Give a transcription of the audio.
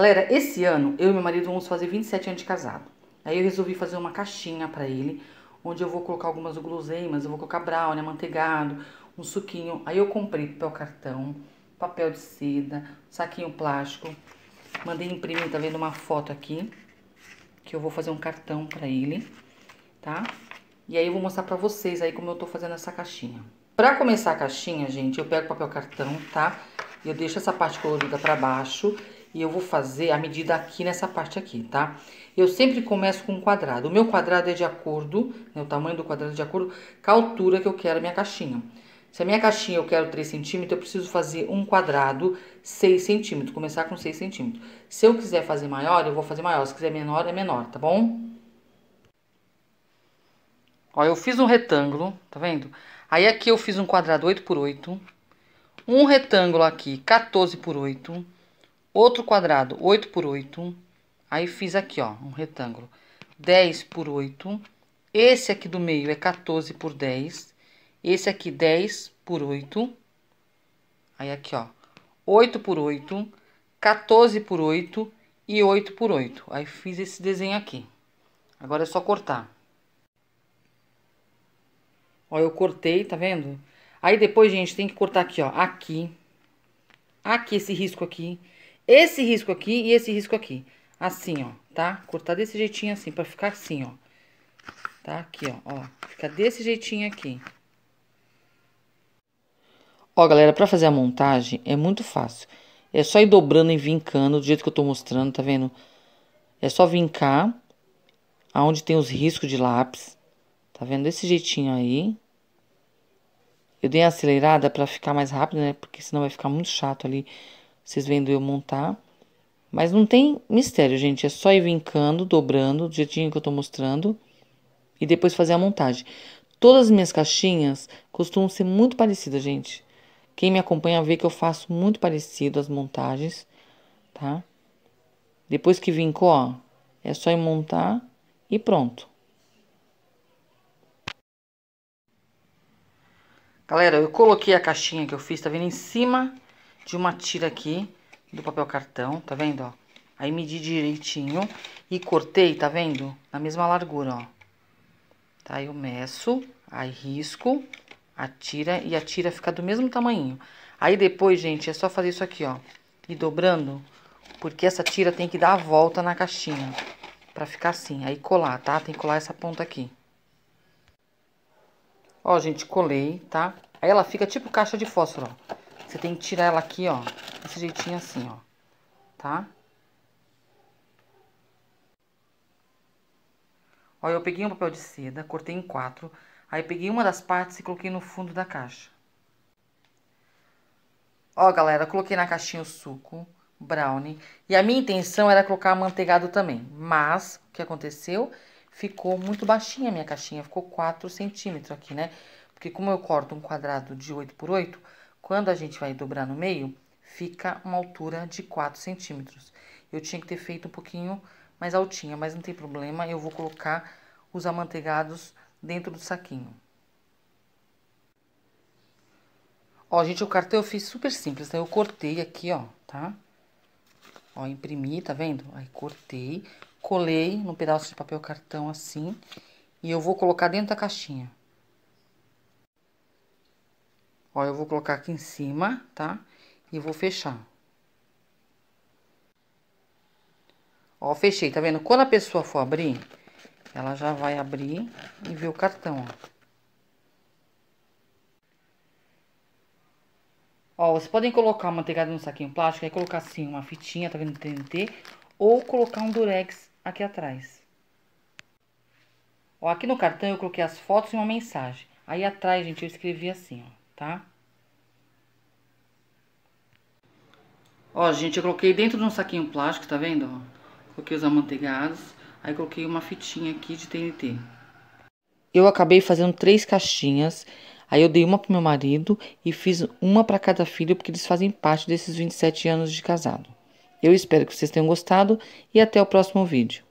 Galera, esse ano eu e meu marido vamos fazer 27 anos de casado. Aí eu resolvi fazer uma caixinha para ele, onde eu vou colocar algumas guloseimas, eu vou colocar brownie, amanteigado, um suquinho. Aí eu comprei papel cartão, papel de seda, saquinho plástico. Mandei imprimir, tá vendo uma foto aqui, que eu vou fazer um cartão para ele, tá? E aí eu vou mostrar pra vocês aí como eu tô fazendo essa caixinha. Pra começar a caixinha, gente, eu pego papel cartão, tá? E eu deixo essa parte colorida pra baixo e eu vou fazer a medida aqui nessa parte aqui, tá? Eu sempre começo com um quadrado. O meu quadrado é de acordo, né, o tamanho do quadrado é de acordo com a altura que eu quero a minha caixinha. Se a minha caixinha eu quero 3 centímetros, eu preciso fazer um quadrado 6 centímetros, começar com 6 centímetros. Se eu quiser fazer maior, eu vou fazer maior, se quiser menor, é menor, tá bom? Ó, eu fiz um retângulo, tá vendo? Aí aqui eu fiz um quadrado 8 por 8, um retângulo aqui 14 por 8, Outro quadrado, 8 por 8. Aí fiz aqui, ó, um retângulo. 10 por 8. Esse aqui do meio é 14 por 10. Esse aqui, 10 por 8. Aí aqui, ó, 8 por 8, 14 por 8 e 8 por 8. Aí fiz esse desenho aqui. Agora é só cortar. Ó, eu cortei, tá vendo? Aí depois, gente, tem que cortar aqui, ó, aqui. Aqui, esse risco aqui esse risco aqui e esse risco aqui. Assim, ó, tá? Cortar desse jeitinho assim, pra ficar assim, ó. Tá? Aqui, ó, ó. Fica desse jeitinho aqui. Ó, galera, pra fazer a montagem é muito fácil. É só ir dobrando e vincando do jeito que eu tô mostrando, tá vendo? É só vincar aonde tem os riscos de lápis. Tá vendo? Desse jeitinho aí. Eu dei uma acelerada pra ficar mais rápido, né? Porque senão vai ficar muito chato ali vocês vendo eu montar. Mas não tem mistério, gente. É só ir vincando, dobrando, do jeitinho que eu tô mostrando. E depois fazer a montagem. Todas as minhas caixinhas costumam ser muito parecidas, gente. Quem me acompanha vê que eu faço muito parecido as montagens, tá? Depois que vincou, ó, é só ir montar e pronto. Galera, eu coloquei a caixinha que eu fiz, tá vendo? Em cima de uma tira aqui do papel cartão, tá vendo, ó? Aí medi direitinho e cortei, tá vendo? Na mesma largura, ó. Tá, eu meço, aí risco, a tira e a tira fica do mesmo tamanho. Aí depois, gente, é só fazer isso aqui, ó. E dobrando, porque essa tira tem que dar a volta na caixinha. Pra ficar assim, aí colar, tá? Tem que colar essa ponta aqui. Ó, gente, colei, tá? Aí ela fica tipo caixa de fósforo, ó. Você tem que tirar ela aqui, ó, desse jeitinho assim, ó, tá? Ó, eu peguei um papel de seda, cortei em quatro, aí peguei uma das partes e coloquei no fundo da caixa. Ó, galera, coloquei na caixinha o suco, brownie, e a minha intenção era colocar manteigado também, mas o que aconteceu? Ficou muito baixinha a minha caixinha, ficou 4 centímetros aqui, né? Porque como eu corto um quadrado de 8 por 8, quando a gente vai dobrar no meio, fica uma altura de 4 centímetros. Eu tinha que ter feito um pouquinho mais altinha, mas não tem problema, eu vou colocar os amanteigados dentro do saquinho. Ó, gente, o cartão eu fiz super simples, então eu cortei aqui, ó, tá? Ó, imprimi, tá vendo? Aí cortei, colei num pedaço de papel cartão assim, e eu vou colocar dentro da caixinha. Ó, eu vou colocar aqui em cima, tá? E vou fechar. Ó, fechei, tá vendo? Quando a pessoa for abrir, ela já vai abrir e ver o cartão, ó. Ó, vocês podem colocar a manteigada no saquinho plástico, aí colocar assim uma fitinha, tá vendo, TNT, ou colocar um durex aqui atrás. Ó, aqui no cartão eu coloquei as fotos e uma mensagem. Aí atrás, gente, eu escrevi assim, ó tá? Ó, gente, eu coloquei dentro de um saquinho plástico, tá vendo? Coloquei os amanteigados, aí coloquei uma fitinha aqui de TNT. Eu acabei fazendo três caixinhas, aí eu dei uma pro meu marido e fiz uma para cada filho, porque eles fazem parte desses 27 anos de casado. Eu espero que vocês tenham gostado e até o próximo vídeo.